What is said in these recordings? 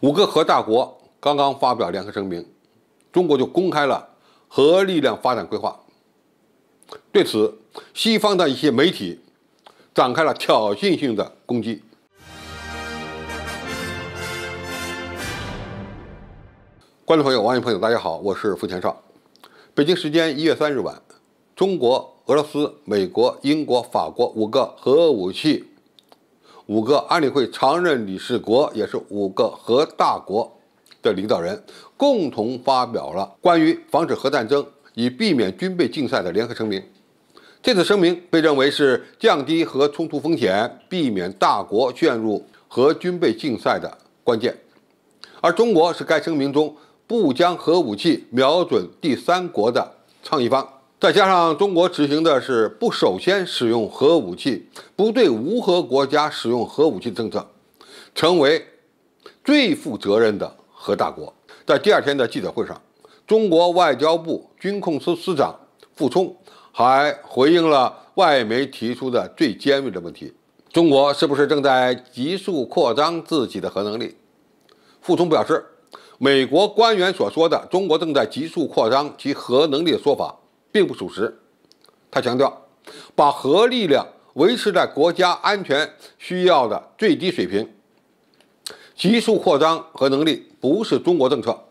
五个核大国刚刚发表联合声明，中国就公开了核力量发展规划。对此，西方的一些媒体展开了挑衅性的攻击。观众朋友、网友朋友，大家好，我是付前少。北京时间一月三日晚，中国、俄罗斯、美国、英国、法国五个核武器。五个安理会常任理事国也是五个核大国的领导人共同发表了关于防止核战争、以避免军备竞赛的联合声明。这次声明被认为是降低核冲突风险、避免大国卷入核军备竞赛的关键。而中国是该声明中不将核武器瞄准第三国的倡议方。再加上中国执行的是不首先使用核武器、不对无核国家使用核武器政策，成为最负责任的核大国。在第二天的记者会上，中国外交部军控司司长傅聪还回应了外媒提出的最尖锐的问题：中国是不是正在急速扩张自己的核能力？傅聪表示，美国官员所说的中国正在急速扩张其核能力的说法。并不属实。他强调，把核力量维持在国家安全需要的最低水平，急速扩张核能力不是中国政策。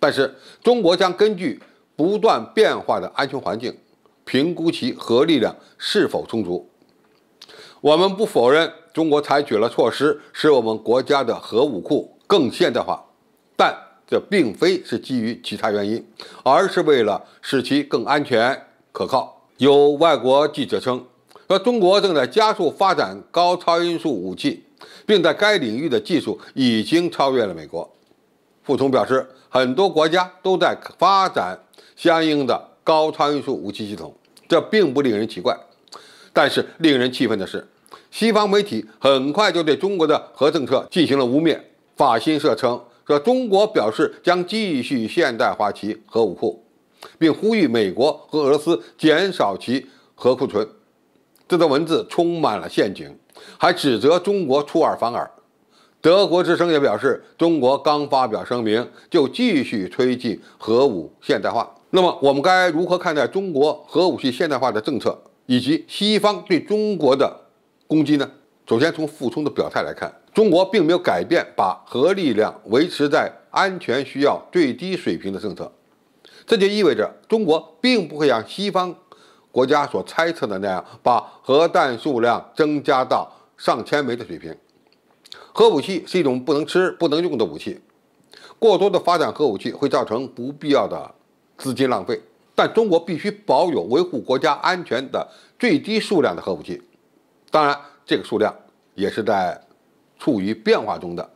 但是，中国将根据不断变化的安全环境，评估其核力量是否充足。我们不否认中国采取了措施，使我们国家的核武库更现代化，但。这并非是基于其他原因，而是为了使其更安全可靠。有外国记者称，说中国正在加速发展高超音速武器，并在该领域的技术已经超越了美国。傅聪表示，很多国家都在发展相应的高超音速武器系统，这并不令人奇怪。但是令人气愤的是，西方媒体很快就对中国的核政策进行了污蔑。法新社称。说中国表示将继续现代化其核武库，并呼吁美国和俄罗斯减少其核库存。这段文字充满了陷阱，还指责中国出尔反尔。德国之声也表示，中国刚发表声明就继续推进核武现代化。那么，我们该如何看待中国核武器现代化的政策以及西方对中国的攻击呢？首先，从傅聪的表态来看，中国并没有改变把核力量维持在安全需要最低水平的政策。这就意味着，中国并不会像西方国家所猜测的那样，把核弹数量增加到上千枚的水平。核武器是一种不能吃、不能用的武器，过多的发展核武器会造成不必要的资金浪费。但中国必须保有维护国家安全的最低数量的核武器。当然。这个数量也是在处于变化中的。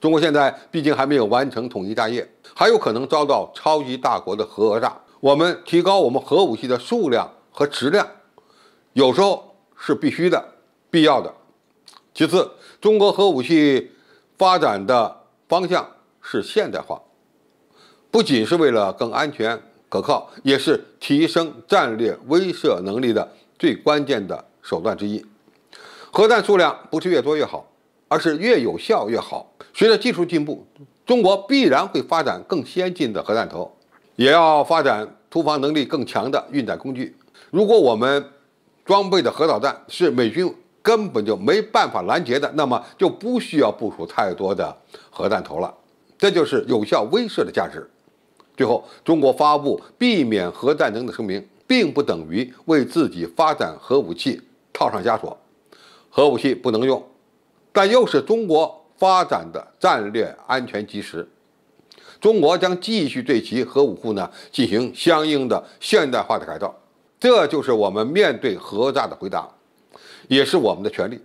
中国现在毕竟还没有完成统一大业，还有可能遭到超级大国的核讹诈。我们提高我们核武器的数量和质量，有时候是必须的、必要的。其次，中国核武器发展的方向是现代化，不仅是为了更安全可靠，也是提升战略威慑能力的最关键的手段之一。核弹数量不是越多越好，而是越有效越好。随着技术进步，中国必然会发展更先进的核弹头，也要发展突防能力更强的运载工具。如果我们装备的核导弹是美军根本就没办法拦截的，那么就不需要部署太多的核弹头了。这就是有效威慑的价值。最后，中国发布避免核战争的声明，并不等于为自己发展核武器套上枷锁。核武器不能用，但又是中国发展的战略安全基石。中国将继续对其核武库呢进行相应的现代化的改造，这就是我们面对核炸的回答，也是我们的权利。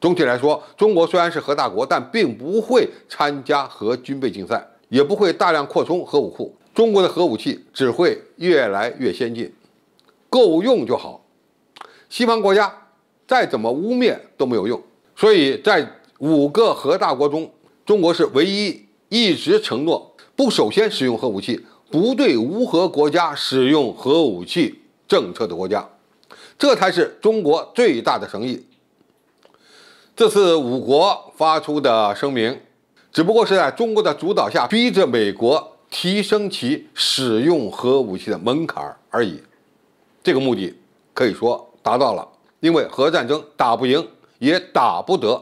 总体来说，中国虽然是核大国，但并不会参加核军备竞赛，也不会大量扩充核武库。中国的核武器只会越来越先进，够用就好。西方国家。再怎么污蔑都没有用，所以在五个核大国中，中国是唯一一直承诺不首先使用核武器、不对无核国家使用核武器政策的国家，这才是中国最大的诚意。这次五国发出的声明，只不过是在中国的主导下逼着美国提升其使用核武器的门槛而已，这个目的可以说达到了。因为核战争打不赢也打不得。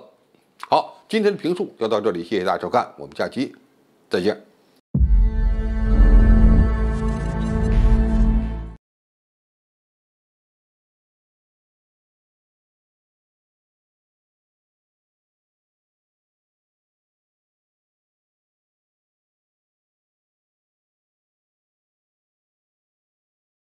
好，今天的评述就到这里，谢谢大家收看，我们下期再见。